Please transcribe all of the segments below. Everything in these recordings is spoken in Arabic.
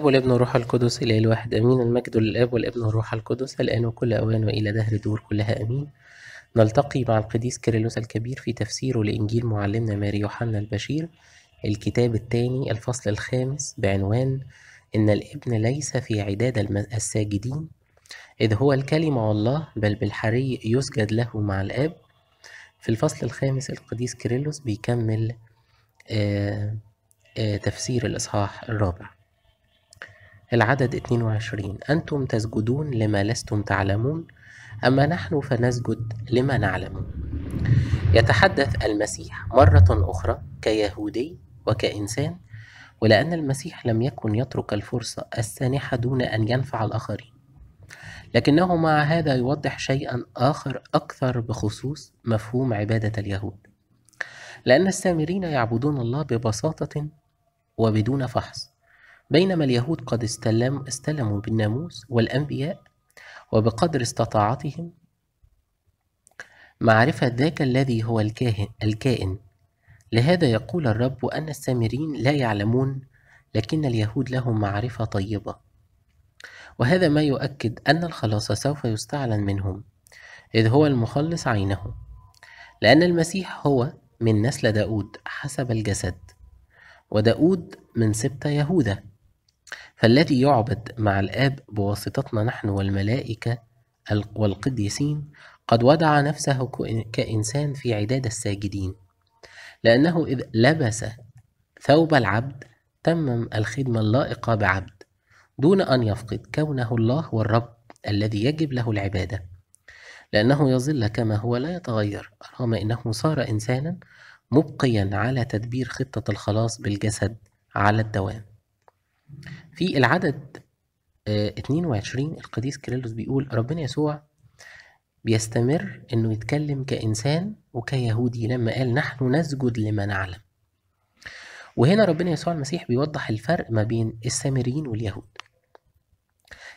والابن والروح القدس إلى الواحد أمين المجد للآب والابن والروح القدس الآن وكل أوان وإلى دهر دور كلها أمين نلتقي مع القديس كيرلس الكبير في تفسيره لإنجيل معلمنا ماري يوحنا البشير الكتاب الثاني الفصل الخامس بعنوان إن الابن ليس في عداد الساجدين إذ هو الكلمة والله بل بالحري يسجد له مع الآب في الفصل الخامس القديس كيرلس بيكمل آآ آه، آآ آه، تفسير الإصحاح الرابع العدد 22 أنتم تسجدون لما لستم تعلمون أما نحن فنسجد لما نعلم يتحدث المسيح مرة أخرى كيهودي وكإنسان ولأن المسيح لم يكن يترك الفرصة السانحة دون أن ينفع الآخرين لكنه مع هذا يوضح شيئا آخر أكثر بخصوص مفهوم عبادة اليهود لأن السامرين يعبدون الله ببساطة وبدون فحص بينما اليهود قد استلم استلموا بالناموس والأنبياء وبقدر استطاعتهم معرفة ذاك الذي هو الكاهن الكائن لهذا يقول الرب أن السامرين لا يعلمون لكن اليهود لهم معرفة طيبة وهذا ما يؤكد أن الخلاص سوف يستعلن منهم إذ هو المخلص عينه لأن المسيح هو من نسل داود حسب الجسد وداود من سبط يهوذا فالذي يعبد مع الآب بواسطتنا نحن والملائكة والقديسين قد وضع نفسه كإنسان في عداد الساجدين لأنه إذ لبس ثوب العبد تمم الخدمة اللائقة بعبد دون أن يفقد كونه الله والرب الذي يجب له العبادة لأنه يظل كما هو لا يتغير رغم أنه صار إنسانا مبقيا على تدبير خطة الخلاص بالجسد على الدوام في العدد 22 آه، القديس كيرلس بيقول ربنا يسوع بيستمر انه يتكلم كانسان وكيهودي لما قال نحن نسجد لما نعلم وهنا ربنا يسوع المسيح بيوضح الفرق ما بين السامريين واليهود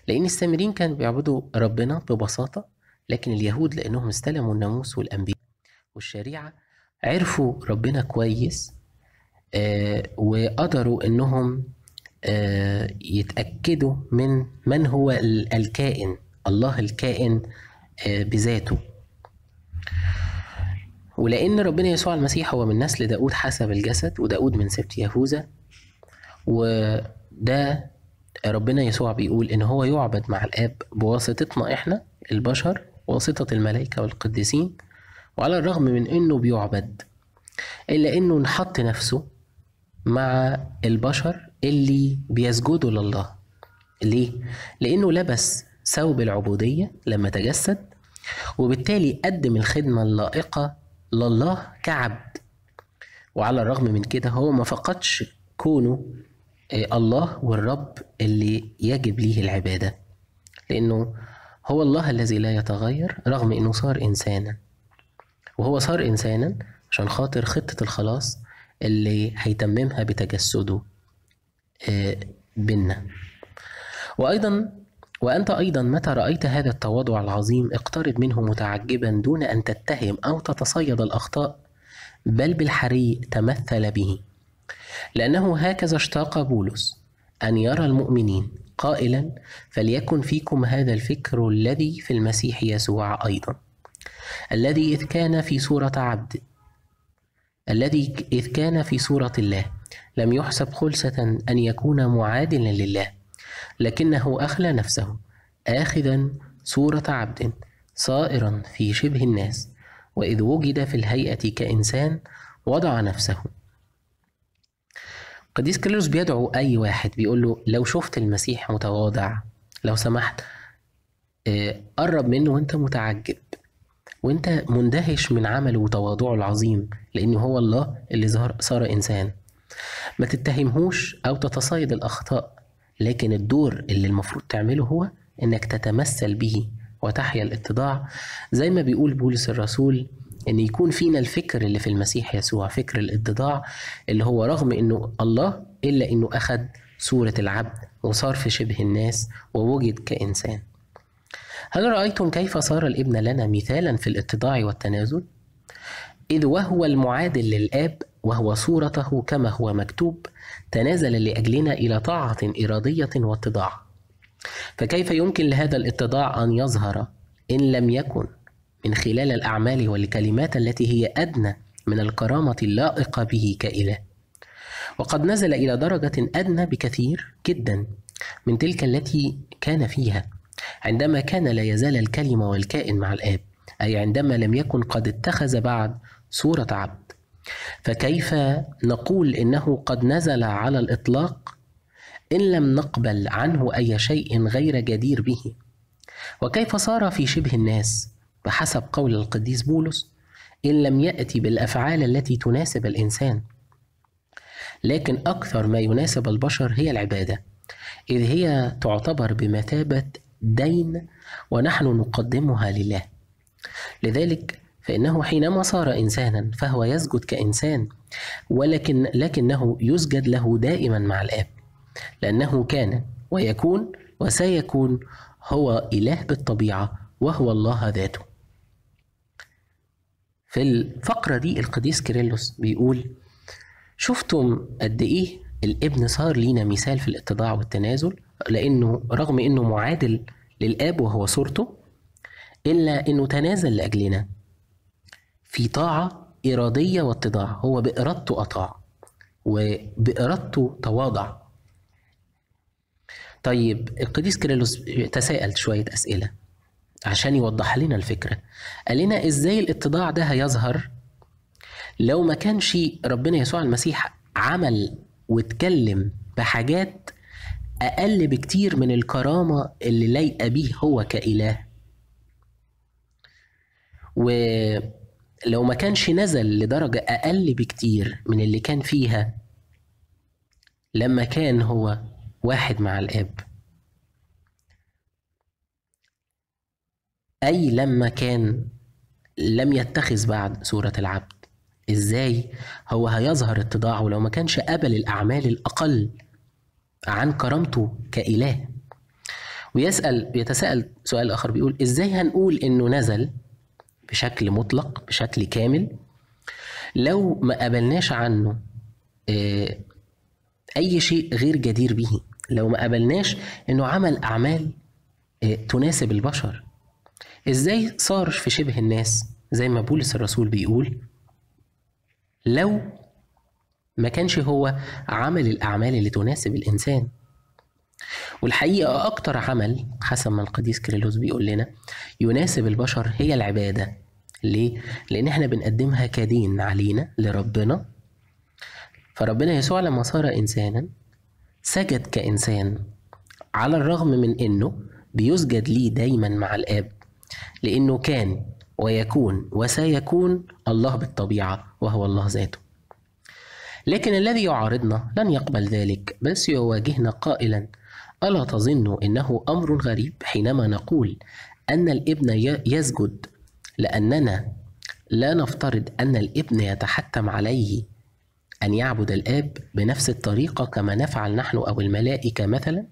لان السامريين كانوا بيعبدوا ربنا ببساطه لكن اليهود لانهم استلموا الناموس والانبياء والشريعه عرفوا ربنا كويس آه وقدروا انهم آه، يتأكدوا من من هو الكائن الله الكائن آه، بذاته ولأن ربنا يسوع المسيح هو من نسل داود حسب الجسد وداود من سبت يهوذا وده ربنا يسوع بيقول إن هو يعبد مع الآب بواسطتنا إحنا البشر واسطة الملائكة والقديسين وعلى الرغم من إنه بيعبد إلا إنه نحط نفسه مع البشر اللي بيسجدوا لله ليه؟ لأنه لبس ثوب العبودية لما تجسد وبالتالي قدم الخدمة اللائقة لله كعبد وعلى الرغم من كده هو ما فقدش كونه آه، الله والرب اللي يجب ليه العبادة لأنه هو الله الذي لا يتغير رغم أنه صار إنسانا وهو صار إنسانا عشان خاطر خطة الخلاص اللي هيتممها بتجسده آه، بينا وأيضا وأنت أيضا متى رأيت هذا التواضع العظيم اقترب منه متعجبا دون أن تتهم أو تتصيد الأخطاء بل بالحري تمثل به لأنه هكذا اشتاق بولس أن يرى المؤمنين قائلا فليكن فيكم هذا الفكر الذي في المسيح يسوع أيضا الذي إذ كان في صورة عبد الذي إذ كان في صورة الله لم يحسب خلسة أن يكون معادلا لله لكنه أخلى نفسه آخذا صورة عبد صائرا في شبه الناس وإذ وجد في الهيئة كإنسان وضع نفسه قديس كيرلس بيدعو أي واحد بيقول له لو شفت المسيح متواضع لو سمحت آه، قرب منه وانت متعجب وانت مندهش من عمله وتواضعه العظيم لأنه هو الله اللي صار إنسان ما تتهمهوش أو تتصيد الأخطاء لكن الدور اللي المفروض تعمله هو إنك تتمثل به وتحيا الاتضاع زي ما بيقول بولس الرسول ان يكون فينا الفكر اللي في المسيح يسوع فكر الاتضاع اللي هو رغم انه الله الا انه اخذ صوره العبد وصار في شبه الناس ووجد كانسان هل رايتم كيف صار الابن لنا مثالا في الاتضاع والتنازل اذ وهو المعادل للاب وهو صورته كما هو مكتوب تنازل لاجلنا الى طاعه اراديه واتضاع فكيف يمكن لهذا الاتضاع ان يظهر ان لم يكن من خلال الاعمال والكلمات التي هي ادنى من الكرامه اللائقه به كاله وقد نزل الى درجه ادنى بكثير جدا من تلك التي كان فيها عندما كان لا يزال الكلمه والكائن مع الاب اي عندما لم يكن قد اتخذ بعد صوره عبد فكيف نقول انه قد نزل على الاطلاق ان لم نقبل عنه اي شيء غير جدير به وكيف صار في شبه الناس بحسب قول القديس بولس ان لم ياتي بالافعال التي تناسب الانسان لكن اكثر ما يناسب البشر هي العباده اذ هي تعتبر بمثابه دين ونحن نقدمها لله لذلك فإنه حينما صار إنسانا فهو يسجد كإنسان ولكن لكنه يسجد له دائما مع الآب لأنه كان ويكون وسيكون هو إله بالطبيعة وهو الله ذاته في الفقرة دي القديس كيرلس بيقول شفتم قد إيه الابن صار لينا مثال في الاتضاع والتنازل لأنه رغم أنه معادل للآب وهو صورته إلا أنه تنازل لأجلنا في طاعة إرادية واتضاع هو بإرادته أطاع وبإرادته تواضع طيب القديس كيرلس تساءل شوية أسئلة عشان يوضح لنا الفكرة قال لنا إزاي الاتضاع ده هيظهر لو ما كانش ربنا يسوع المسيح عمل واتكلم بحاجات أقل بكتير من الكرامة اللي لايقة بيه هو كإله و لو ما كانش نزل لدرجة أقل بكتير من اللي كان فيها لما كان هو واحد مع الآب أي لما كان لم يتخذ بعد صورة العبد إزاي هو هيظهر اتضاعه لو ما كانش قبل الأعمال الأقل عن كرامته كإله ويسأل يتساءل سؤال آخر بيقول إزاي هنقول إنه نزل بشكل مطلق بشكل كامل لو ما قبلناش عنه آه، أي شيء غير جدير به لو ما قبلناش إنه عمل أعمال آه، تناسب البشر إزاي صار في شبه الناس زي ما بولس الرسول بيقول لو ما كانش هو عمل الأعمال اللي تناسب الإنسان والحقيقة أكتر عمل حسب ما القديس كريلوس بيقول لنا يناسب البشر هي العبادة ليه؟ لأن احنا بنقدمها كدين علينا لربنا فربنا يسوع لما صار إنسانا سجد كإنسان على الرغم من إنه بيسجد ليه دايما مع الآب لأنه كان ويكون وسيكون الله بالطبيعة وهو الله ذاته لكن الذي يعارضنا لن يقبل ذلك بس يواجهنا قائلا ألا تظن إنه أمر غريب حينما نقول أن الابن يسجد لأننا لا نفترض أن الابن يتحتم عليه أن يعبد الآب بنفس الطريقة كما نفعل نحن أو الملائكة مثلا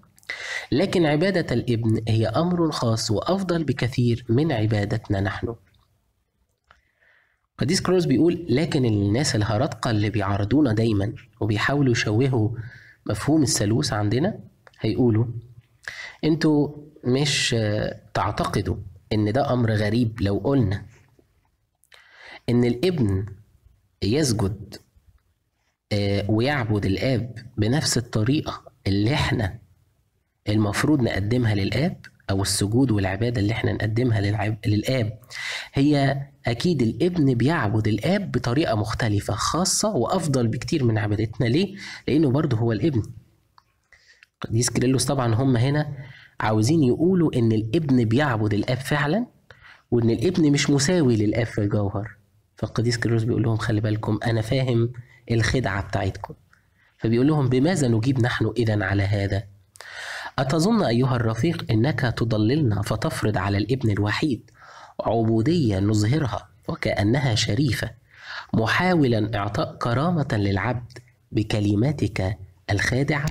لكن عبادة الابن هي أمر خاص وأفضل بكثير من عبادتنا نحن قديس كروز بيقول لكن الناس الهرطقة اللي بيعارضونا دايما وبيحاولوا يشوهوا مفهوم الثالوث عندنا هيقولوا انتوا مش تعتقدوا ان ده امر غريب لو قلنا ان الابن يسجد آه، ويعبد الاب بنفس الطريقه اللي احنا المفروض نقدمها للاب او السجود والعباده اللي احنا نقدمها للاب هي اكيد الابن بيعبد الاب بطريقه مختلفه خاصه وافضل بكتير من عبادتنا ليه لانه برضه هو الابن قديس كيرلس طبعا هم هنا عاوزين يقولوا ان الابن بيعبد الاب فعلا وان الابن مش مساوي للاب في الجوهر فالقديس كيرلس بيقول لهم خلي بالكم انا فاهم الخدعه بتاعتكم فبيقول لهم بماذا نجيب نحن اذا على هذا اتظن ايها الرفيق انك تضللنا فتفرض على الابن الوحيد عبوديه نظهرها وكانها شريفه محاولا اعطاء كرامه للعبد بكلماتك الخادعه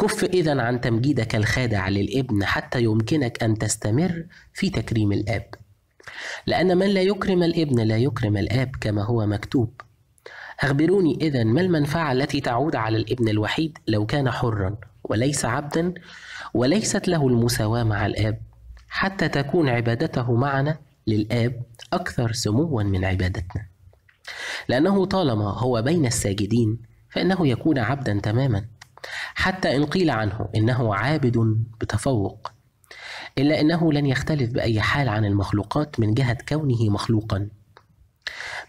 كف إذا عن تمجيدك الخادع للابن حتى يمكنك أن تستمر في تكريم الآب لأن من لا يكرم الابن لا يكرم الآب كما هو مكتوب أخبروني إذا ما المنفعة التي تعود على الابن الوحيد لو كان حرا وليس عبدا وليست له المساواة مع الآب حتى تكون عبادته معنا للآب أكثر سموا من عبادتنا لأنه طالما هو بين الساجدين فإنه يكون عبدا تماما حتى إن قيل عنه إنه عابد بتفوق إلا أنه لن يختلف بأي حال عن المخلوقات من جهة كونه مخلوقا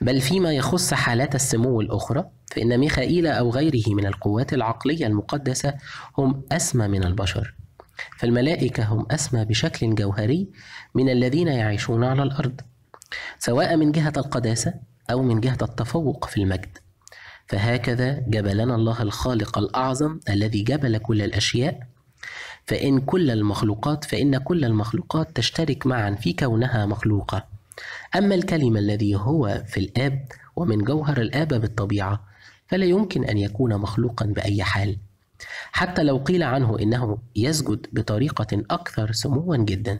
بل فيما يخص حالات السمو الأخرى فإن ميخائيل أو غيره من القوات العقلية المقدسة هم أسمى من البشر فالملائكة هم أسمى بشكل جوهري من الذين يعيشون على الأرض سواء من جهة القداسة أو من جهة التفوق في المجد فهكذا جبلنا الله الخالق الأعظم الذي جبل كل الأشياء فإن كل المخلوقات فإن كل المخلوقات تشترك معا في كونها مخلوقة أما الكلمة الذي هو في الآب ومن جوهر الآب بالطبيعة فلا يمكن أن يكون مخلوقا بأي حال حتى لو قيل عنه إنه يسجد بطريقة أكثر سموا جدا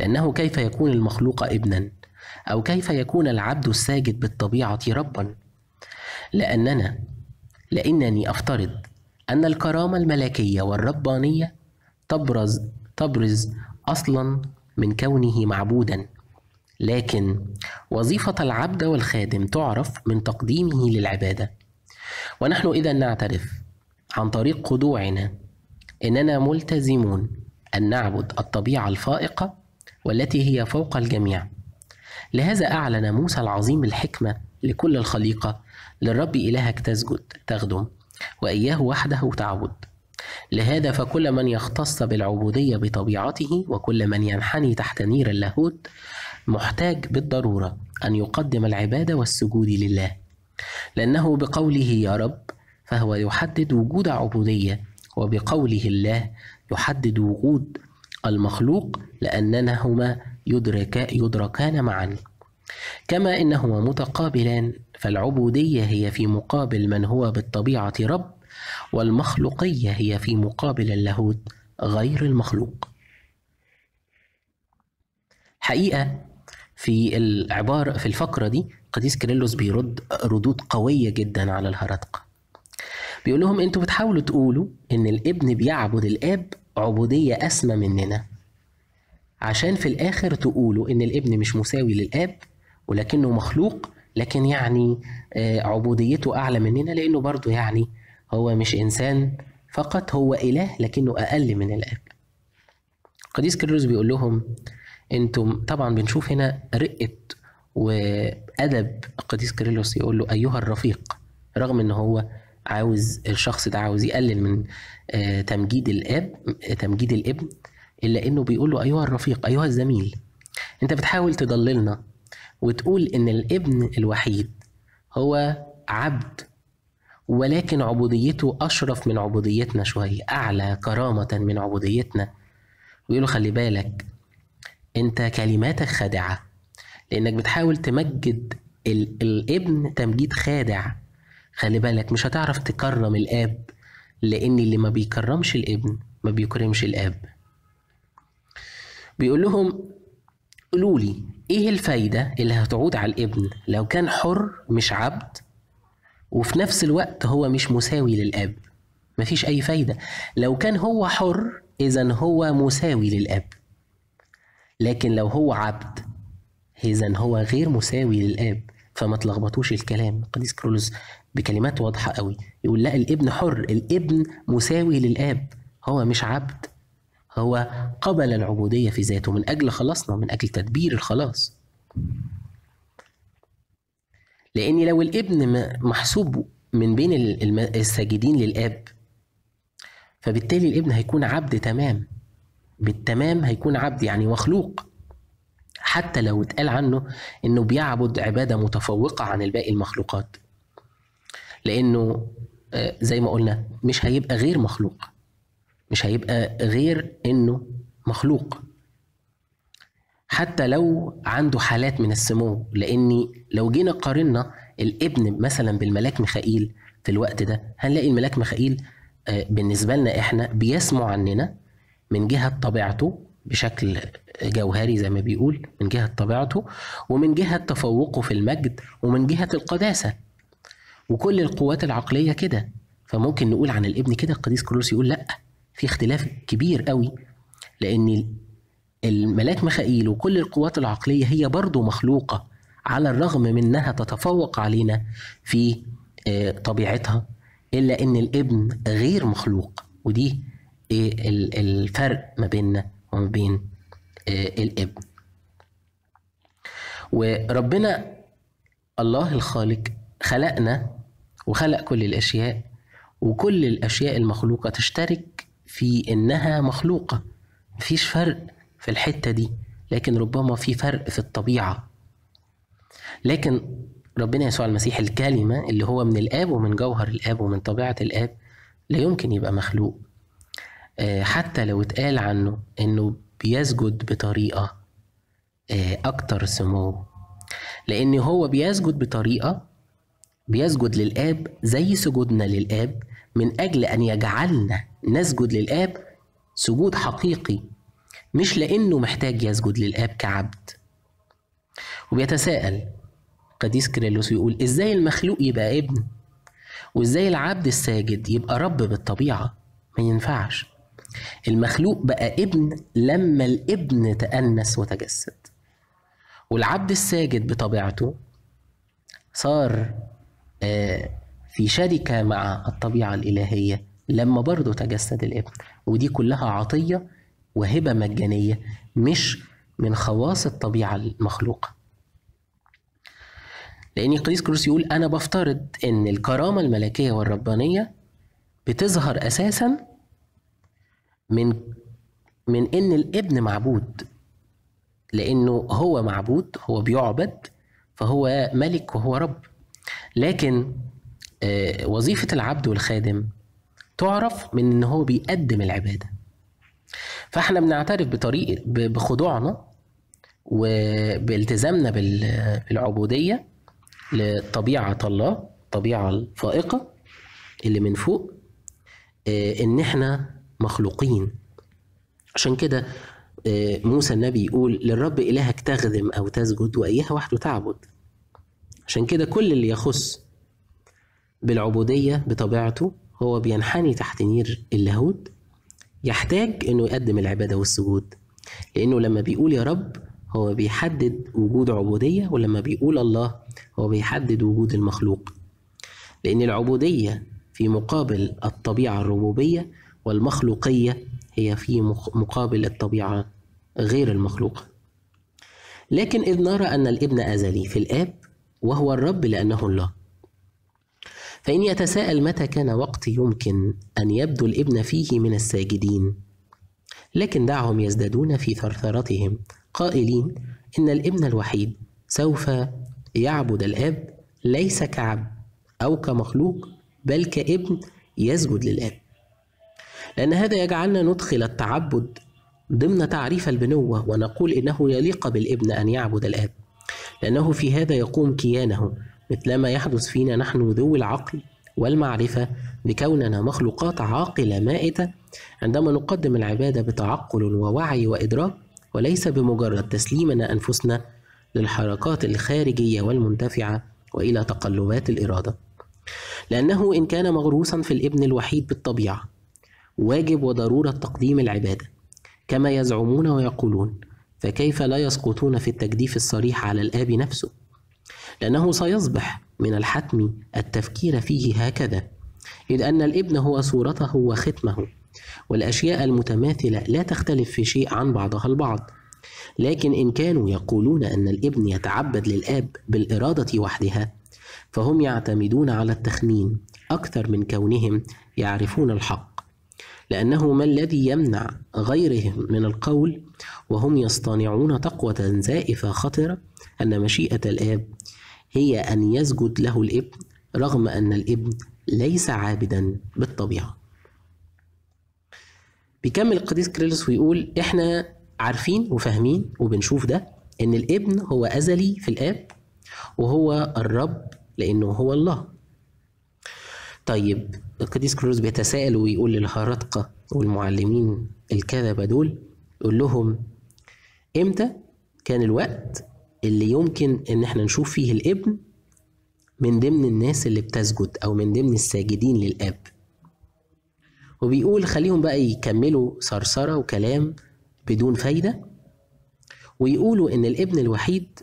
لأنه كيف يكون المخلوق ابنا أو كيف يكون العبد الساجد بالطبيعة ربا لأننا لأنني أفترض أن الكرامة الملكية والربانية تبرز تبرز أصلا من كونه معبودا لكن وظيفة العبد والخادم تعرف من تقديمه للعبادة ونحن إذا نعترف عن طريق خضوعنا إننا ملتزمون أن نعبد الطبيعة الفائقة والتي هي فوق الجميع لهذا أعلن موسى العظيم الحكمة لكل الخليقة للرب إلهك تسجد تخدم وإياه وحده تعبد لهذا فكل من يختص بالعبودية بطبيعته وكل من ينحني تحت نير اللاهوت محتاج بالضرورة أن يقدم العبادة والسجود لله لأنه بقوله يا رب فهو يحدد وجود عبودية وبقوله الله يحدد وجود المخلوق لأنهما يدرك يدركان معا كما انهما متقابلان فالعبوديه هي في مقابل من هو بالطبيعه رب والمخلوقيه هي في مقابل اللاهوت غير المخلوق حقيقه في العباره في الفقره دي قديس كريلوس بيرد ردود قويه جدا على الهرطقه بيقول لهم انتوا بتحاولوا تقولوا ان الابن بيعبد الاب عبوديه اسمى مننا عشان في الاخر تقولوا ان الابن مش مساوي للاب ولكنه مخلوق لكن يعني آه، عبوديته أعلى مننا لأنه برضه يعني هو مش إنسان فقط هو إله لكنه أقل من الآب قديس كيرلس بيقول لهم أنتم طبعا بنشوف هنا رقة وأدب قديس كيرلس يقول له أيها الرفيق رغم أن هو عاوز الشخص ده عاوز يقلل من آه، تمجيد الاب تمجيد الابن الا انه بيقول له ايها الرفيق ايها الزميل انت بتحاول تضللنا وتقول إن الابن الوحيد هو عبد ولكن عبوديته أشرف من عبوديتنا شوية أعلى كرامة من عبوديتنا ويقولوا خلي بالك أنت كلماتك خادعة لأنك بتحاول تمجد ال الابن تمجيد خادع خلي بالك مش هتعرف تكرم الاب لان اللي ما بيكرمش الابن ما بيكرمش الاب بيقول لهم قولوا لي ايه الفايده اللي هتعود على الابن لو كان حر مش عبد وفي نفس الوقت هو مش مساوي للاب مفيش اي فايده لو كان هو حر اذا هو مساوي للاب لكن لو هو عبد اذا هو غير مساوي للاب فما تلخبطوش الكلام القديس كرولوس بكلمات واضحه قوي يقول لا الابن حر الابن مساوي للاب هو مش عبد هو قبل العبودية في ذاته من أجل خلاصنا من أجل تدبير الخلاص لأن لو الابن محسوب من بين الساجدين للآب فبالتالي الابن هيكون عبد تمام بالتمام هيكون عبد يعني مخلوق حتى لو اتقال عنه انه بيعبد عباده متفوقه عن الباقي المخلوقات لانه آه، زي ما قلنا مش هيبقى غير مخلوق مش هيبقى غير انه مخلوق حتى لو عنده حالات من السمو لاني لو جينا قارنا الابن مثلا بالملاك ميخائيل في الوقت ده هنلاقي الملاك ميخائيل آه، بالنسبه لنا احنا بيسمو عننا من جهه طبيعته بشكل جوهري زي ما بيقول من جهه طبيعته ومن جهه تفوقه في المجد ومن جهه القداسه وكل القوات العقليه كده فممكن نقول عن الابن كده القديس كروس يقول لا في اختلاف كبير قوي لأن الملاك مخائيل وكل القوات العقلية هي برضو مخلوقة على الرغم من أنها تتفوق علينا في آه، طبيعتها إلا أن الابن غير مخلوق ودي آه، الفرق ما بيننا وما بين آه، الابن وربنا الله الخالق خلقنا وخلق كل الأشياء وكل الأشياء المخلوقة تشترك في إنها مخلوقة مفيش فرق في الحتة دي لكن ربما في فرق في الطبيعة لكن ربنا يسوع المسيح الكلمة اللي هو من الآب ومن جوهر الآب ومن طبيعة الآب لا يمكن يبقى مخلوق آه، حتى لو اتقال عنه إنه بيسجد بطريقة آه، أكتر سمو لأن هو بيسجد بطريقة بيسجد للآب زي سجودنا للآب من أجل أن يجعلنا نسجد للآب سجود حقيقي مش لأنه محتاج يسجد للآب كعبد وبيتساءل قديس كريلوس يقول إزاي المخلوق يبقى ابن وإزاي العبد الساجد يبقى رب بالطبيعة ما ينفعش المخلوق بقى ابن لما الابن تأنس وتجسد والعبد الساجد بطبيعته صار آه، في شركة مع الطبيعة الإلهية لما برضه تجسد الابن ودي كلها عطية وهبة مجانية مش من خواص الطبيعة المخلوقة لأن القديس كروس يقول أنا بفترض إن الكرامة الملكية والربانية بتظهر أساسا من من إن الابن معبود لأنه هو معبود هو بيعبد فهو ملك وهو رب لكن آه، وظيفة العبد والخادم تعرف من ان هو بيقدم العباده فاحنا بنعترف بطريقه بخضوعنا وبالتزامنا بالعبوديه لطبيعه الله الطبيعه الفائقه اللي من فوق آه، ان احنا مخلوقين عشان كده آه، موسى النبي يقول للرب إلهك تخدم أو تسجد وايها وحده تعبد عشان كده كل اللي يخص بالعبودية بطبيعته هو بينحني تحت نير اللاهوت يحتاج انه يقدم العباده والسجود لانه لما بيقول يا رب هو بيحدد وجود عبوديه ولما بيقول الله هو بيحدد وجود المخلوق لان العبوديه في مقابل الطبيعه الربوبيه والمخلوقيه هي في مقابل الطبيعه غير المخلوقه لكن اذ نرى ان الابن ازلي في الاب وهو الرب لانه الله فإن يتساءل متى كان وقت يمكن أن يبدو الابن فيه من الساجدين لكن دعهم يزدادون في ثرثرتهم قائلين إن الابن الوحيد سوف يعبد الآب ليس كعبد أو كمخلوق بل كابن يسجد للآب لأن هذا يجعلنا ندخل التعبد ضمن تعريف البنوة ونقول إنه يليق بالابن أن يعبد الآب لأنه في هذا يقوم كيانه مثلما يحدث فينا نحن ذوي العقل والمعرفة بكوننا مخلوقات عاقلة مائتة عندما نقدم العبادة بتعقل ووعي وإدراك وليس بمجرد تسليمنا أنفسنا للحركات الخارجية والمنتفعة وإلى تقلبات الإرادة لأنه إن كان مغروسا في الابن الوحيد بالطبيعة واجب وضرورة تقديم العبادة كما يزعمون ويقولون فكيف لا يسقطون في التجديف الصريح على الآب نفسه لأنه سيصبح من الحتم التفكير فيه هكذا إذ أن الابن هو صورته وختمه والأشياء المتماثلة لا تختلف في شيء عن بعضها البعض لكن إن كانوا يقولون أن الابن يتعبد للآب بالإرادة وحدها فهم يعتمدون على التخمين أكثر من كونهم يعرفون الحق لأنه ما الذي يمنع غيرهم من القول وهم يصطنعون تقوة زائفة خطرة أن مشيئة الآب هي أن يسجد له الابن رغم أن الابن ليس عابدا بالطبيعة بيكمل القديس كريلس ويقول إحنا عارفين وفاهمين وبنشوف ده إن الابن هو أزلي في الآب وهو الرب لأنه هو الله طيب القديس كروز بيتساءل ويقول للهرطقة والمعلمين الكذبة دول يقول لهم امتى كان الوقت اللي يمكن ان احنا نشوف فيه الابن من ضمن الناس اللي بتسجد او من ضمن الساجدين للاب وبيقول خليهم بقى يكملوا صرصرة وكلام بدون فايدة ويقولوا ان الابن الوحيد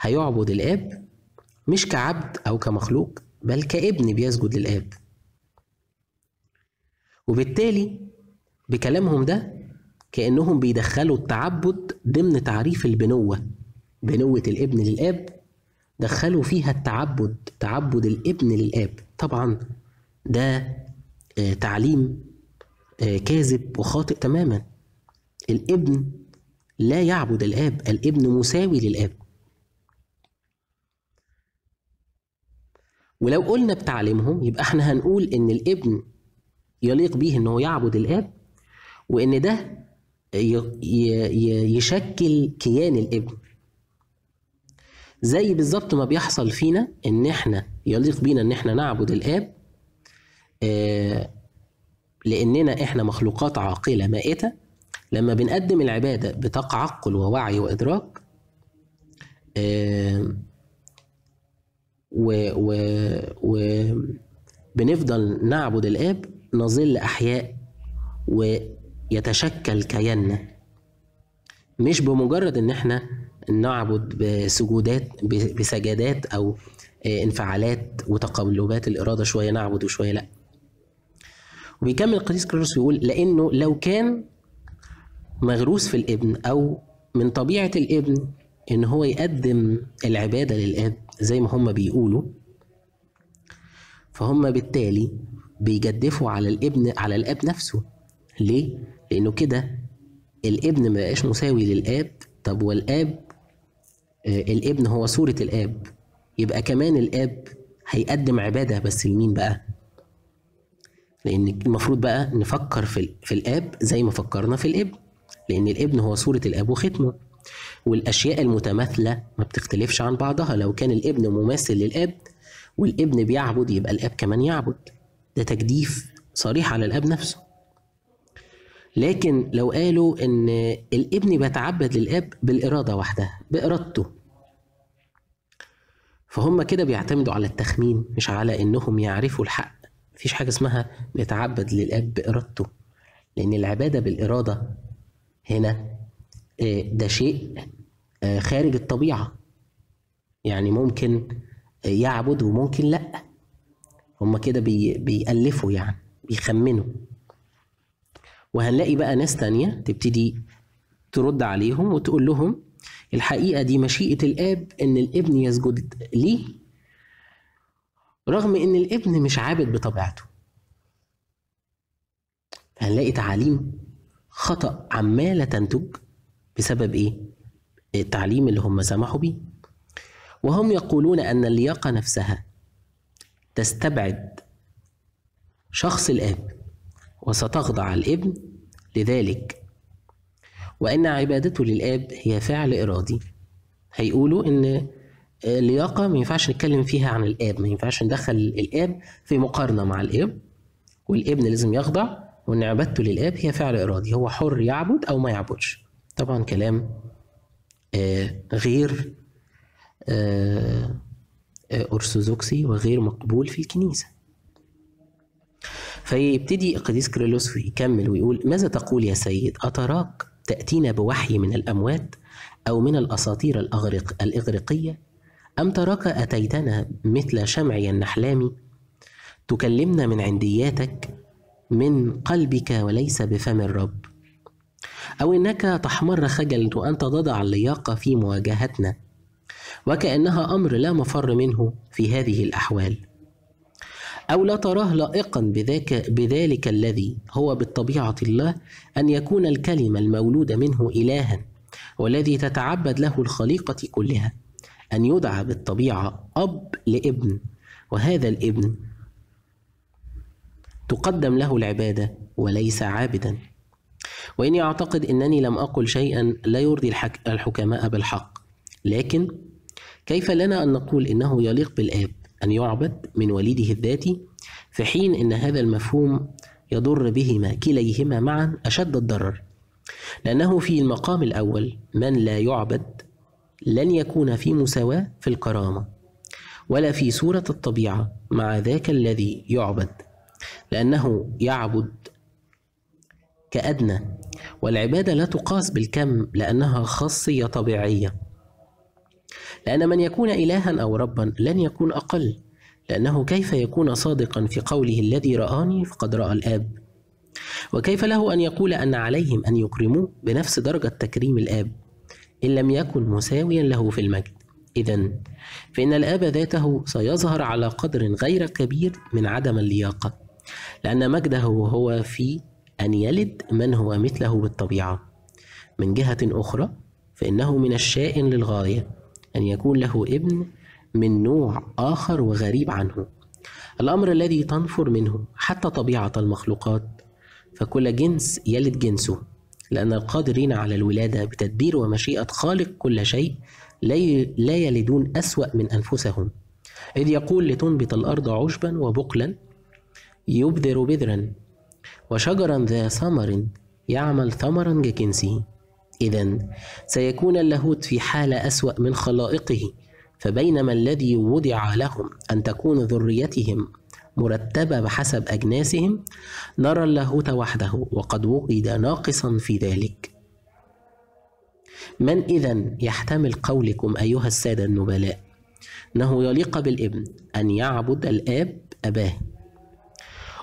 هيعبد الاب مش كعبد او كمخلوق بل كابن بيسجد للاب وبالتالي بكلامهم ده كأنهم بيدخلوا التعبد ضمن تعريف البنوة بنوة الابن للآب دخلوا فيها التعبد تعبد الابن للآب طبعا ده آه، تعليم آه، كاذب وخاطئ تماما الابن لا يعبد الآب الابن مساوي للآب ولو قلنا بتعليمهم يبقى احنا هنقول ان الابن يليق به أنه يعبد الآب وأن ده يشكل كيان الابن زي بالظبط ما بيحصل فينا ان احنا يليق بينا ان احنا نعبد الاب آه، لاننا احنا مخلوقات عاقله مائته لما بنقدم العباده بتعقل ووعي وادراك آه، و و و بنفضل نعبد الاب نظل أحياء ويتشكل كياننا مش بمجرد إن إحنا نعبد بسجودات بسجادات أو آه، انفعالات وتقلبات الإرادة شوية نعبد وشوية لأ وبيكمل القديس كرولوس يقول لأنه لو كان مغروس في الابن أو من طبيعة الابن إن هو يقدم العبادة للآب زي ما هم بيقولوا فهم بالتالي بيجدفوا على الابن على الاب نفسه ليه لانه كده الابن ما بقاش مساوي للاب طب والاب آه الابن هو صوره الاب يبقى كمان الاب هيقدم عباده بس لمين بقى لان المفروض بقى نفكر في, في الاب زي ما فكرنا في الابن لان الابن هو صوره الاب وختمه والاشياء المتماثله ما بتختلفش عن بعضها لو كان الابن مماثل للاب والابن بيعبد يبقى الاب كمان يعبد ده تجديف صريح على الاب نفسه لكن لو قالوا ان الابن بيتعبد للاب بالاراده وحدها بارادته فهم كده بيعتمدوا على التخمين مش على انهم يعرفوا الحق مفيش حاجه اسمها بيتعبد للاب بارادته لان العباده بالاراده هنا آه، ده شيء آه، خارج الطبيعه يعني ممكن آه، يعبد وممكن لا هما كده بي بيألفوا يعني بيخمنوا وهنلاقي بقى ناس تانية تبتدي ترد عليهم وتقول لهم الحقيقة دي مشيئة الآب إن الابن يسجد ليه رغم إن الابن مش عابد بطبيعته هنلاقي تعاليم خطأ عمالة تنتج بسبب إيه؟ التعليم اللي هم سمحوا بيه وهم يقولون أن اللياقة نفسها تستبعد شخص الاب وستخضع الابن لذلك وان عبادته للاب هي فعل ارادي هيقولوا ان اللياقه ما ينفعش نتكلم فيها عن الاب ما ينفعش ندخل الاب في مقارنه مع الاب والابن لازم يخضع وان عبادته للاب هي فعل ارادي هو حر يعبد او ما يعبدش طبعا كلام آه، غير آه، أرثوذكسي وغير مقبول في الكنيسة فيبتدي القديس كريلوس يكمل ويقول ماذا تقول يا سيد أتراك تأتينا بوحي من الأموات أو من الأساطير الأغرق الإغريقية أم تراك أتيتنا مثل شمعي النحلامي تكلمنا من عندياتك من قلبك وليس بفم الرب أو إنك تحمر خجل وأنت تضع اللياقة في مواجهتنا وكأنها أمر لا مفر منه في هذه الأحوال أو لا تراه لائقا بذاك بذلك الذي هو بالطبيعة الله أن يكون الكلمة المولودة منه إلها والذي تتعبد له الخليقة كلها أن يدعى بالطبيعة أب لابن وهذا الابن تقدم له العبادة وليس عابدا وإني أعتقد أنني لم أقل شيئا لا يرضي الحكماء بالحق لكن كيف لنا أن نقول إنه يليق بالآب أن يعبد من وليده الذاتي في حين إن هذا المفهوم يضر بهما كليهما معا أشد الضرر لأنه في المقام الأول من لا يعبد لن يكون في مساواة في الكرامة ولا في صورة الطبيعة مع ذاك الذي يعبد لأنه يعبد كأدنى والعبادة لا تقاس بالكم لأنها خاصية طبيعية لأن من يكون إلها أو ربا لن يكون أقل لأنه كيف يكون صادقا في قوله الذي رآني فقد رأى الآب وكيف له أن يقول أن عليهم أن يكرموه بنفس درجة تكريم الآب إن لم يكن مساويا له في المجد إذا فإن الآب ذاته سيظهر على قدر غير كبير من عدم اللياقة لأن مجده هو في أن يلد من هو مثله بالطبيعة من جهة أخرى فإنه من الشائن للغاية أن يكون له ابن من نوع آخر وغريب عنه الأمر الذي تنفر منه حتى طبيعة المخلوقات فكل جنس يلد جنسه لأن القادرين على الولادة بتدبير ومشيئة خالق كل شيء لا يلدون أسوأ من أنفسهم إذ يقول لتنبت الأرض عشبا وبقلا يبذر بذرا وشجرا ذا ثمر يعمل ثمرا ككنسه إذا سيكون اللاهوت في حالة أسوأ من خلائقه فبينما الذي وضع لهم أن تكون ذريتهم مرتبة بحسب أجناسهم نرى اللاهوت وحده وقد وجد ناقصا في ذلك من إذا يحتمل قولكم أيها السادة النبلاء أنه يليق بالابن أن يعبد الآب أباه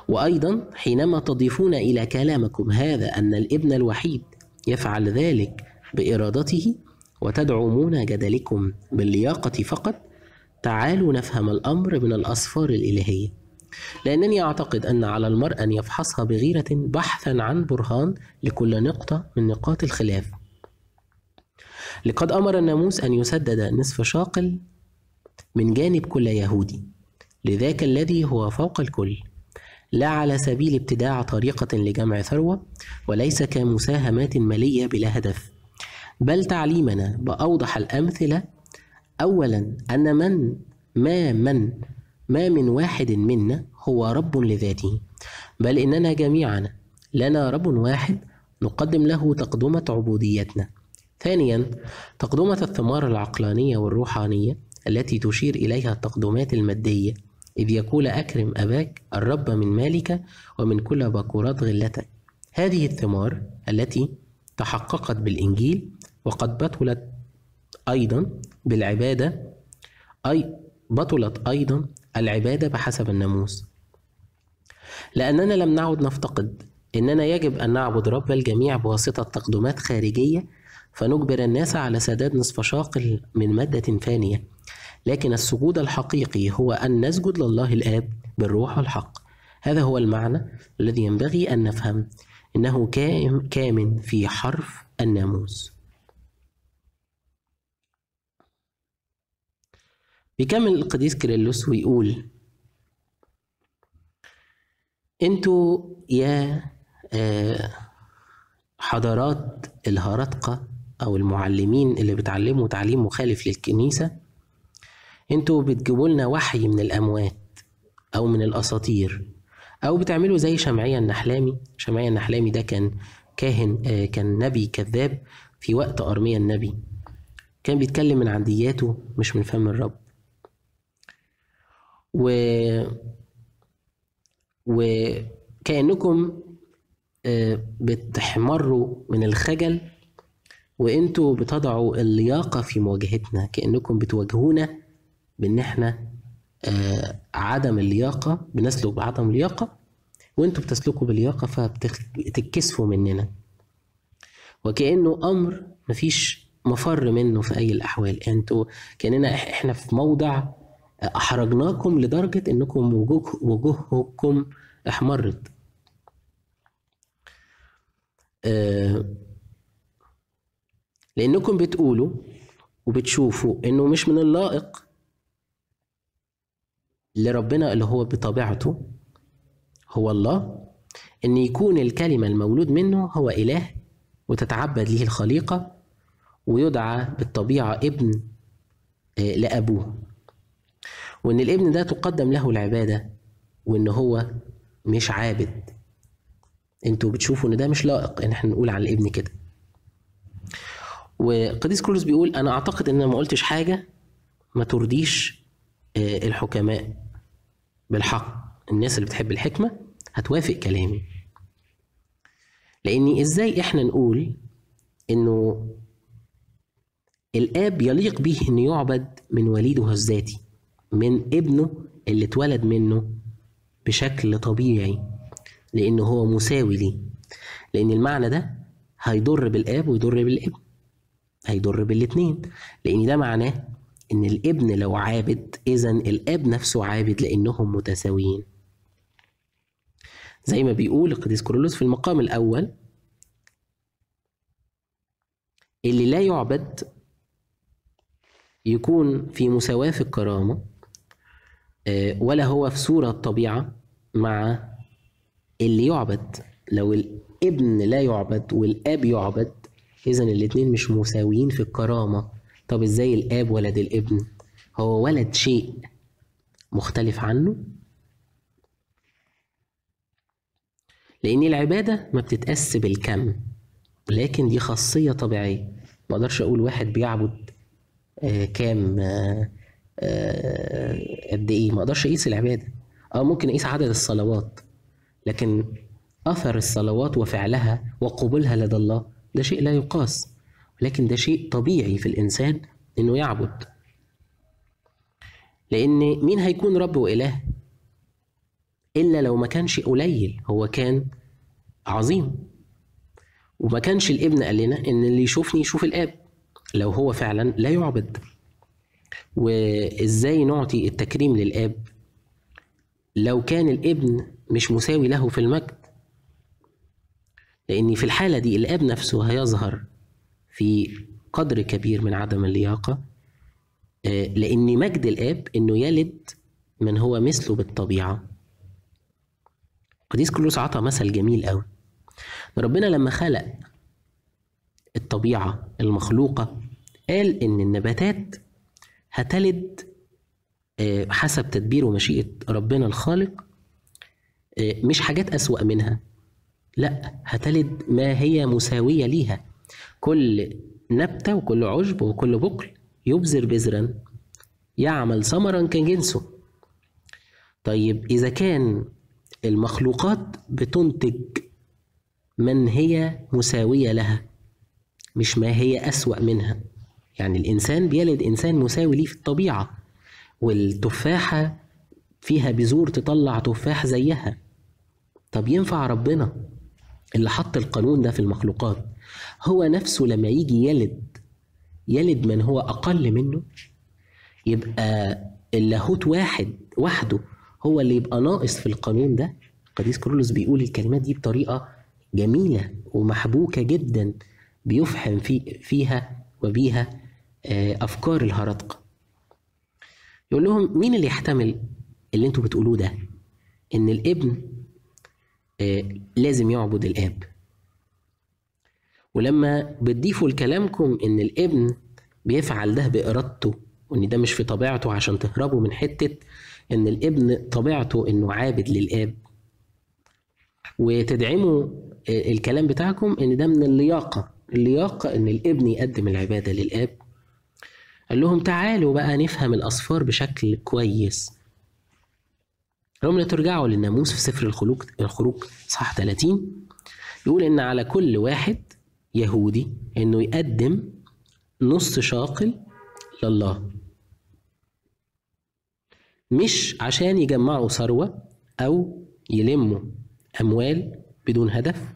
وأيضا حينما تضيفون إلى كلامكم هذا أن الابن الوحيد يفعل ذلك بإرادته وتدعمون جدلكم باللياقة فقط تعالوا نفهم الأمر من الأسفار الإلهية لأنني أعتقد أن على المرء أن يفحصها بغيرة بحثا عن برهان لكل نقطة من نقاط الخلاف لقد أمر الناموس أن يسدد نصف شاقل من جانب كل يهودي لذاك الذي هو فوق الكل لا على سبيل ابتداع طريقة لجمع ثروة وليس كمساهمات مالية بلا هدف بل تعليمنا بأوضح الأمثلة أولا أن من ما من ما من واحد منا هو رب لذاته بل إننا جميعا لنا رب واحد نقدم له تقدمة عبوديتنا ثانيا تقدمة الثمار العقلانية والروحانية التي تشير إليها التقدمات المادية إذ يقول أكرم أباك الرب من مالك ومن كل بكورات غلتك هذه الثمار التي تحققت بالإنجيل وقد بطلت أيضا بالعبادة أي بطلت أيضا العبادة بحسب الناموس لأننا لم نعد نفتقد إننا يجب أن نعبد رب الجميع بواسطة تقدمات خارجية فنجبر الناس على سداد نصف شاقل من مادة فانية لكن السجود الحقيقي هو أن نسجد لله الآب بالروح والحق هذا هو المعنى الذي ينبغي أن نفهم إنه كائن كامن في حرف الناموس بيكمل القديس كريلوس ويقول انتوا يا آه، حضارات الهرطقة أو المعلمين اللي بتعلموا تعليم مخالف للكنيسة انتوا بتجيبوا لنا وحي من الاموات او من الاساطير او بتعملوا زي شمعيه النحلامي شمعيه النحلامي ده كان كاهن آه، كان نبي كذاب في وقت ارميا النبي كان بيتكلم من عندياته مش من فم الرب و وكأنكم آه، بتحمروا من الخجل وانتوا بتضعوا اللياقة في مواجهتنا كأنكم بتواجهونا بان احنا آه عدم اللياقه بنسلك بعدم لياقه وانتوا بتسلكوا باللياقه فبتتكسفوا مننا وكانه امر مفيش مفر منه في اي الاحوال انتوا كاننا احنا في موضع احرجناكم لدرجه انكم وجوهكم احمرت آه لانكم بتقولوا وبتشوفوا انه مش من اللائق لربنا اللي هو بطبيعته هو الله ان يكون الكلمه المولود منه هو اله وتتعبد له الخليقه ويدعى بالطبيعه ابن آه، لابوه وان الابن ده تقدم له العباده وان هو مش عابد انتوا بتشوفوا ان ده مش لائق ان احنا نقول على الابن كده وقديس كولوس بيقول انا اعتقد ان انا ما قلتش حاجه ما ترضيش آه، الحكماء بالحق الناس اللي بتحب الحكمة هتوافق كلامي لأني إزاي إحنا نقول إنه الآب يليق به إنه يعبد من وليده الذاتي من ابنه اللي اتولد منه بشكل طبيعي لأنه هو مساوي ليه لأن المعنى ده هيضر بالآب ويضر بالابن هيضر بالاتنين لأن ده معناه إن الابن لو عابد إذا الأب نفسه عابد لأنهم متساويين زي ما بيقول القديس كورولوس في المقام الأول اللي لا يعبد يكون في مساواة في الكرامة آه، ولا هو في صورة الطبيعة مع اللي يعبد لو الابن لا يعبد والاب يعبد إذا الاتنين مش مساويين في الكرامة طب ازاي الاب ولد الابن هو ولد شيء مختلف عنه لان العباده ما بتتقاس بالكم لكن دي خاصيه طبيعيه ما اقدرش اقول واحد بيعبد آه كام آه آه قد ايه ما اقدرش اقيس العباده اه ممكن اقيس عدد الصلوات لكن اثر الصلوات وفعلها وقبولها لدى الله ده شيء لا يقاس لكن ده شيء طبيعي في الإنسان إنه يعبد لأن مين هيكون رب وإله إلا لو ما كانش قليل هو كان عظيم وما كانش الابن قال لنا إن اللي يشوفني يشوف الآب لو هو فعلا لا يعبد وإزاي نعطي التكريم للآب لو كان الابن مش مساوي له في المجد لأن في الحالة دي الآب نفسه هيظهر في قدر كبير من عدم اللياقة آه، لأن مجد الآب إنه يلد من هو مثله بالطبيعة قديس كلوس عطى مثل جميل قوي ربنا لما خلق الطبيعة المخلوقة قال إن النباتات هتلد آه، حسب تدبير ومشيئة ربنا الخالق آه، مش حاجات أسوأ منها لأ هتلد ما هي مساوية ليها كل نبتة وكل عشب وكل بقل يبذر بذرا يعمل ثمرا كجنسه طيب إذا كان المخلوقات بتنتج من هي مساوية لها مش ما هي أسوأ منها يعني الإنسان بيلد إنسان مساوي ليه في الطبيعة والتفاحة فيها بذور تطلع تفاح زيها طب ينفع ربنا اللي حط القانون ده في المخلوقات هو نفسه لما يجي يلد يلد من هو أقل منه يبقى اللاهوت واحد وحده هو اللي يبقى ناقص في القانون ده القديس كرولوس بيقول الكلمات دي بطريقة جميلة ومحبوكة جدا بيفحم في فيها وبيها آه، أفكار الهرطقة يقول لهم مين اللي يحتمل اللي انتوا بتقولوه ده إن الابن آه، لازم يعبد الاب ولما بتضيفوا لكلامكم ان الابن بيفعل ده بارادته وان ده مش في طبيعته عشان تهربوا من حته ان الابن طبيعته انه عابد للاب وتدعموا آه، الكلام بتاعكم ان ده من اللياقه اللياقه ان الابن يقدم العباده للاب قال لهم تعالوا بقى نفهم الاصفار بشكل كويس رغم أن ترجعوا للناموس في سفر الخلوق الخروج صح 30 يقول إن على كل واحد يهودي إنه يقدم نص شاقل لله مش عشان يجمعوا ثروة أو يلموا أموال بدون هدف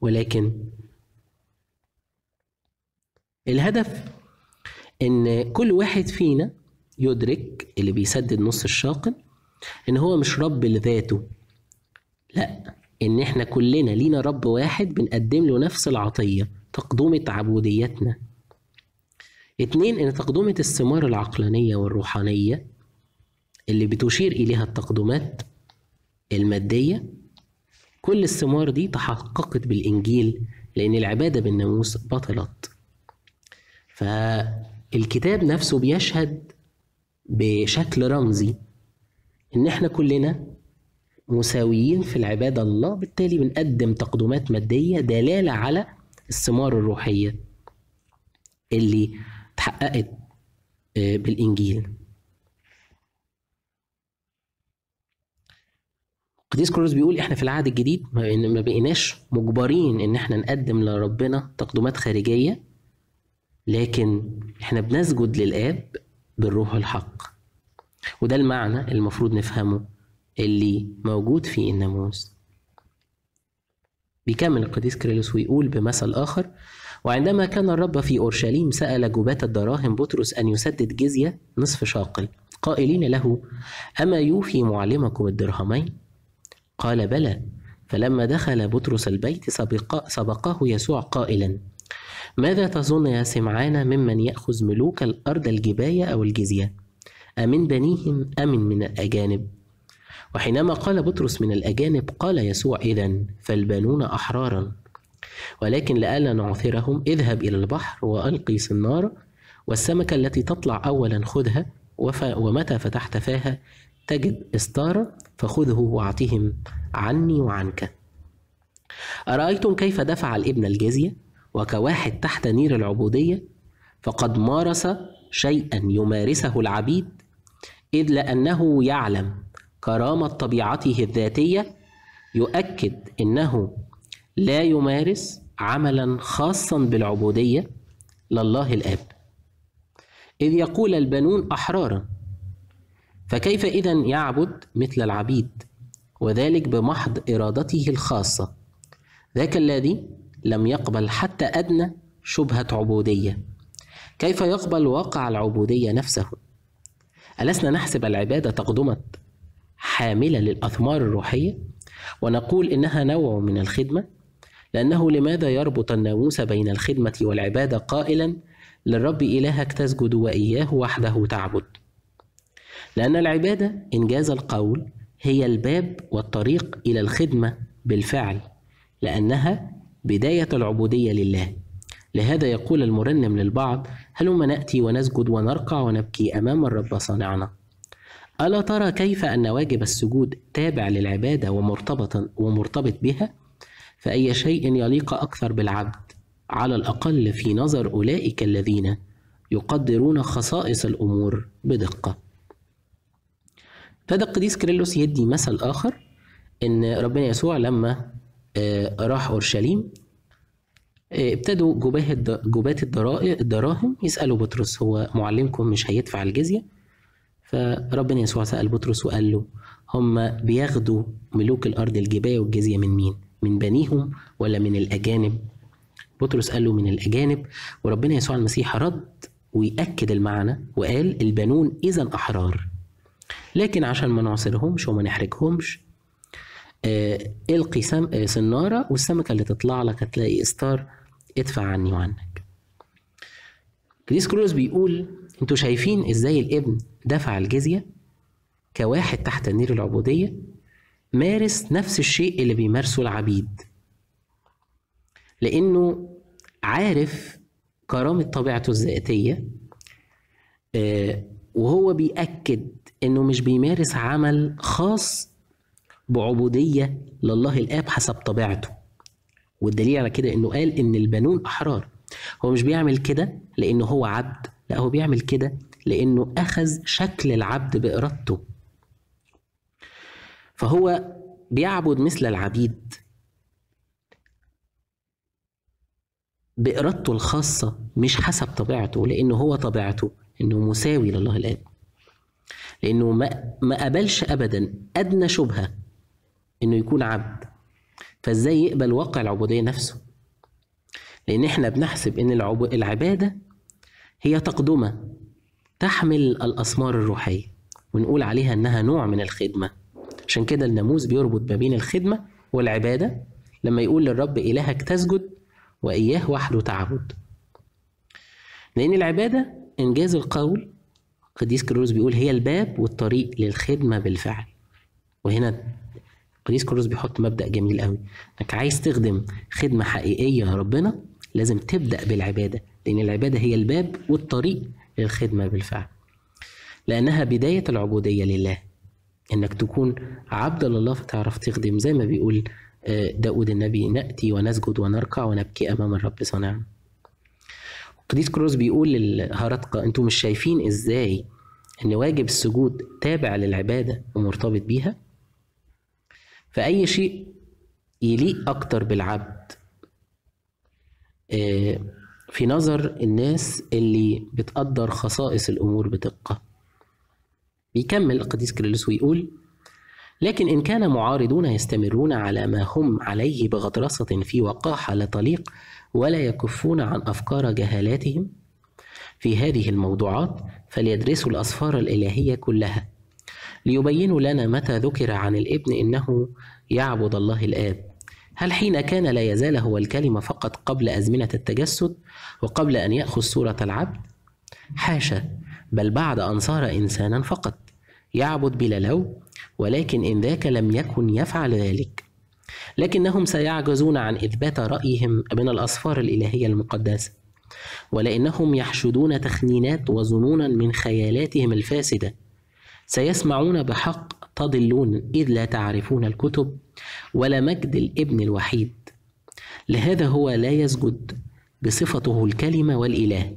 ولكن الهدف إن كل واحد فينا يدرك اللي بيسدد نص الشاقل ان هو مش رب لذاته لا ان احنا كلنا لينا رب واحد بنقدم له نفس العطيه تقدمه عبوديتنا اتنين ان تقدمه الثمار العقلانيه والروحانيه اللي بتشير اليها التقدمات الماديه كل الثمار دي تحققت بالانجيل لان العباده بالناموس بطلت فالكتاب نفسه بيشهد بشكل رمزي ان احنا كلنا مساويين في العباده الله بالتالي بنقدم تقدمات ماديه دلاله على الثمار الروحيه اللي اتحققت آه، بالانجيل قديس كروس بيقول احنا في العهد الجديد ما بقيناش مجبرين ان احنا نقدم لربنا تقدمات خارجيه لكن احنا بنسجد للاب بالروح الحق وده المعنى المفروض نفهمه اللي موجود في الناموس بيكمل القديس كريلوس ويقول بمثل آخر وعندما كان الرب في أورشليم سأل جباة الدراهم بطرس أن يسدد جزية نصف شاقل قائلين له أما يوفي معلمكم الدرهمين؟ قال بلى فلما دخل بطرس البيت سبق سبقه يسوع قائلا ماذا تظن يا سمعان ممن يأخذ ملوك الأرض الجباية أو الجزية؟ أمن بنيهم أمن من الأجانب وحينما قال بطرس من الأجانب قال يسوع إذا فالبنون أحرارا ولكن لئلا نعثرهم اذهب إلى البحر وألقي سنارة والسمكة التي تطلع أولا خذها ومتى فتحت فاها تجد استارة فخذه وأعطهم عني وعنك أرأيتم كيف دفع الابن الجزية وكواحد تحت نير العبودية فقد مارس شيئا يمارسه العبيد إذ لأنه يعلم كرامة طبيعته الذاتية يؤكد أنه لا يمارس عملا خاصا بالعبودية لله الآب إذ يقول البنون أحرارا فكيف إذا يعبد مثل العبيد وذلك بمحض إرادته الخاصة ذاك الذي لم يقبل حتى أدنى شبهة عبودية كيف يقبل واقع العبودية نفسه ألسنا نحسب العبادة تقدمة حاملة للأثمار الروحية ونقول إنها نوع من الخدمة لأنه لماذا يربط الناموس بين الخدمة والعبادة قائلا للرب إلهك تسجد وإياه وحده تعبد لأن العبادة إنجاز القول هي الباب والطريق إلى الخدمة بالفعل لأنها بداية العبودية لله لهذا يقول المرنم للبعض هلم نأتي ونسجد ونرقع ونبكي أمام الرب صانعنا ألا ترى كيف أن واجب السجود تابع للعبادة ومرتبط, ومرتبط بها؟ فأي شيء يليق أكثر بالعبد على الأقل في نظر أولئك الذين يقدرون خصائص الأمور بدقة فده القديس كريلوس يدي مثل آخر إن ربنا يسوع لما آه، راح أورشليم آه، ابتدوا جباه جبات الدراهم يسألوا بطرس هو معلمكم مش هيدفع الجزية فربنا يسوع سأل بطرس وقال له هم بياخدوا ملوك الأرض الجباية والجزية من مين؟ من بنيهم ولا من الأجانب؟ بطرس قال له من الأجانب وربنا يسوع المسيح رد ويأكد المعنى وقال البنون إذا أحرار لكن عشان ما نعصرهمش وما نحرجهمش آه إيه القي سم... آه، صناره والسمكه اللي تطلع لك هتلاقي ستار ادفع عني وعنك كريس كروز بيقول انتوا شايفين ازاي الابن دفع الجزية كواحد تحت نير العبودية مارس نفس الشيء اللي بيمارسه العبيد لأنه عارف كرامة طبيعته الذاتية آه، وهو بيأكد إنه مش بيمارس عمل خاص بعبودية لله الآب حسب طبيعته والدليل على كده انه قال ان البنون احرار هو مش بيعمل كده لانه هو عبد لا هو بيعمل كده لانه اخذ شكل العبد بارادته فهو بيعبد مثل العبيد بإرادته الخاصة مش حسب طبيعته لأنه هو طبيعته إنه مساوي لله الآب لأنه ما, ما قبلش أبدا أدنى شبهة إنه يكون عبد فازاي يقبل واقع العبودية نفسه لأن احنا بنحسب إن العبادة هي تقدمة تحمل الأسمار الروحية ونقول عليها إنها نوع من الخدمة عشان كده الناموس بيربط ما بين الخدمة والعبادة لما يقول للرب إلهك تسجد وإياه وحده تعبد لأن العبادة إنجاز القول قديس كيرلس بيقول هي الباب والطريق للخدمة بالفعل وهنا قديس كورس بيحط مبدا جميل قوي انك عايز تخدم خدمه حقيقيه ربنا لازم تبدا بالعباده لان العباده هي الباب والطريق للخدمه بالفعل لانها بدايه العبوديه لله انك تكون عبد لله فتعرف تخدم زي ما بيقول آه، داود النبي ناتي ونسجد ونركع ونبكي امام الرب صنعنا قديس كروز بيقول للهرطقة انتوا مش شايفين ازاي ان واجب السجود تابع للعبادة ومرتبط بيها فأي شيء يليق أكتر بالعبد آه، في نظر الناس اللي بتقدر خصائص الأمور بدقة بيكمل القديس كريلوس ويقول لكن إن كان معارضون يستمرون على ما هم عليه بغطرسة في وقاحة لا تليق ولا يكفون عن أفكار جهالاتهم في هذه الموضوعات فليدرسوا الأسفار الإلهية كلها ليبينوا لنا متى ذكر عن الابن انه يعبد الله الاب هل حين كان لا يزال هو الكلمه فقط قبل ازمنه التجسد وقبل ان ياخذ صوره العبد حاشا بل بعد ان صار انسانا فقط يعبد بلا لو ولكن ان ذاك لم يكن يفعل ذلك لكنهم سيعجزون عن اثبات رايهم من الاصفار الالهيه المقدسه ولانهم يحشدون تخمينات وظنونا من خيالاتهم الفاسده سيسمعون بحق تضلون إذ لا تعرفون الكتب ولا مجد الابن الوحيد لهذا هو لا يسجد بصفته الكلمة والإله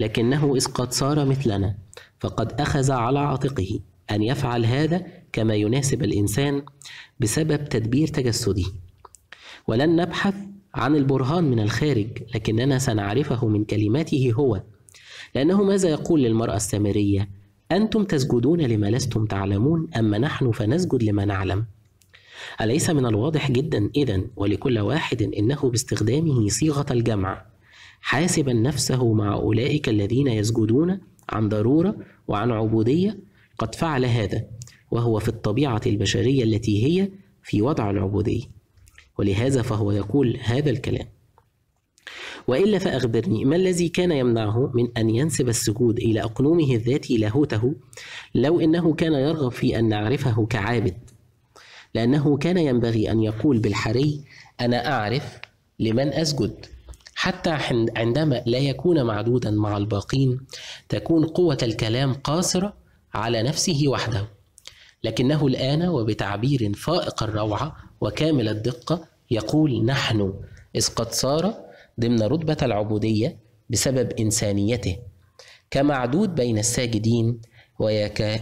لكنه إذ قد صار مثلنا فقد أخذ على عاتقه أن يفعل هذا كما يناسب الإنسان بسبب تدبير تجسده ولن نبحث عن البرهان من الخارج لكننا سنعرفه من كلماته هو لأنه ماذا يقول للمرأة السامرية أنتم تسجدون لما لستم تعلمون أما نحن فنسجد لما نعلم أليس من الواضح جدا إذا ولكل واحد إنه باستخدامه صيغة الجمع حاسبا نفسه مع أولئك الذين يسجدون عن ضرورة وعن عبودية قد فعل هذا وهو في الطبيعة البشرية التي هي في وضع العبودية ولهذا فهو يقول هذا الكلام وإلا فأخبرني ما الذي كان يمنعه من أن ينسب السجود إلى أقنومه الذاتي لاهوته لو أنه كان يرغب في أن نعرفه كعابد لأنه كان ينبغي أن يقول بالحري أنا أعرف لمن أسجد حتى عندما لا يكون معدودا مع الباقين تكون قوة الكلام قاصرة على نفسه وحده لكنه الآن وبتعبير فائق الروعة وكامل الدقة يقول نحن إذ قد صار ضمن رتبة العبودية بسبب إنسانيته كمعدود بين الساجدين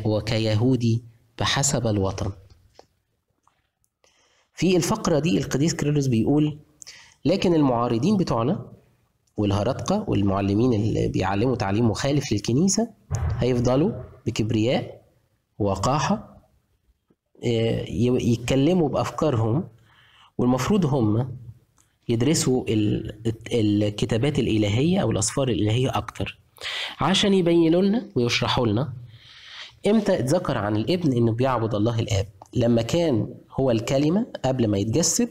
وكيهودي بحسب الوطن في الفقرة دي القديس كريلوس بيقول لكن المعارضين بتوعنا والهرطقة والمعلمين اللي بيعلموا تعليم مخالف للكنيسة هيفضلوا بكبرياء وقاحة آه، يتكلموا بأفكارهم والمفروض هم يدرسوا الكتابات الإلهية أو الأسفار الإلهية أكتر عشان يبينوا لنا ويشرحوا لنا إمتى اتذكر عن الابن إنه بيعبد الله الآب لما كان هو الكلمة قبل ما يتجسد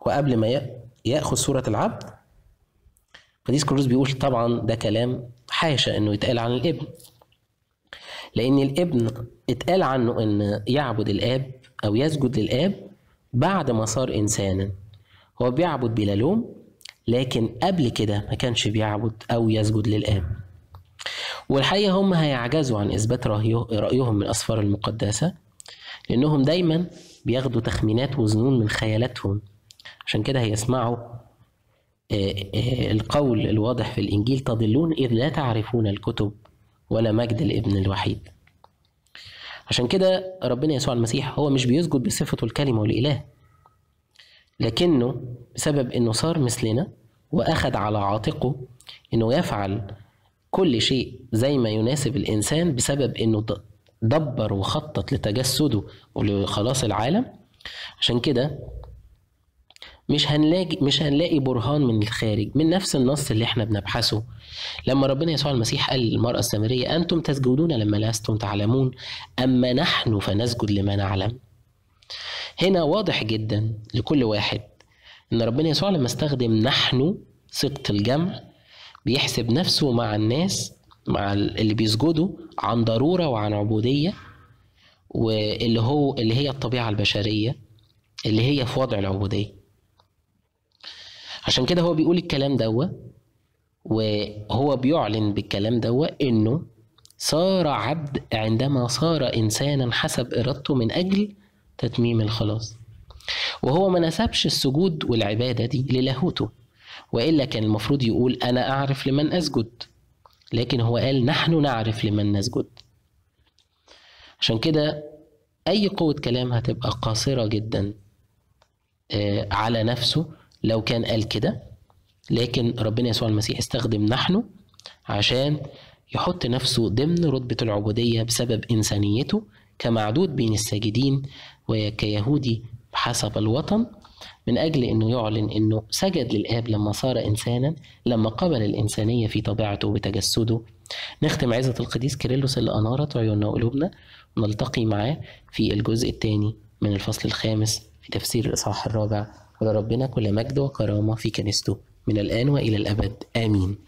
وقبل ما يأخذ صورة العبد قديس كروس بيقول طبعا ده كلام حاشا إنه يتقال عن الابن لأن الابن اتقال عنه إن يعبد الآب أو يسجد للآب بعد ما صار إنسانا هو بيعبد بلا لوم لكن قبل كده ما كانش بيعبد أو يسجد للآب والحقيقة هم هيعجزوا عن إثبات رأيهم من الأسفار المقدسة لأنهم دايما بياخدوا تخمينات وظنون من خيالاتهم عشان كده هيسمعوا آه، آه، القول الواضح في الإنجيل تضلون إذ لا تعرفون الكتب ولا مجد الابن الوحيد عشان كده ربنا يسوع المسيح هو مش بيسجد بصفته الكلمة والإله لكنه بسبب انه صار مثلنا واخذ على عاتقه انه يفعل كل شيء زي ما يناسب الانسان بسبب انه دبر وخطط لتجسده ولخلاص العالم عشان كده مش هنلاقي مش هنلاقي برهان من الخارج من نفس النص اللي احنا بنبحثه لما ربنا يسوع المسيح قال للمرأة السامرية أنتم تسجدون لما لستم تعلمون أما نحن فنسجد لما نعلم هنا واضح جدا لكل واحد ان ربنا يسوع لما استخدم نحن صيغه الجمع بيحسب نفسه مع الناس مع اللي بيسجدوا عن ضروره وعن عبوديه واللي هو اللي هي الطبيعه البشريه اللي هي في وضع العبوديه عشان كده هو بيقول الكلام دوت وهو بيعلن بالكلام دوت انه صار عبد عندما صار انسانا حسب ارادته من اجل تتميم الخلاص وهو ما نسبش السجود والعبادة دي للاهوته وإلا كان المفروض يقول أنا أعرف لمن أسجد لكن هو قال نحن نعرف لمن نسجد عشان كده أي قوة كلام هتبقى قاصرة جدا آه، على نفسه لو كان قال كده لكن ربنا يسوع المسيح استخدم نحن عشان يحط نفسه ضمن رتبة العبودية بسبب إنسانيته كمعدود بين الساجدين وكيهودي حسب الوطن من أجل أنه يعلن أنه سجد للآب لما صار إنسانا لما قبل الإنسانية في طبيعته وتجسده نختم عزة القديس كيرلس اللي أنارت عيوننا وقلوبنا ونلتقي معاه في الجزء الثاني من الفصل الخامس في تفسير الإصحاح الرابع ولربنا كل مجد وكرامة في كنيسته من الآن وإلى الأبد آمين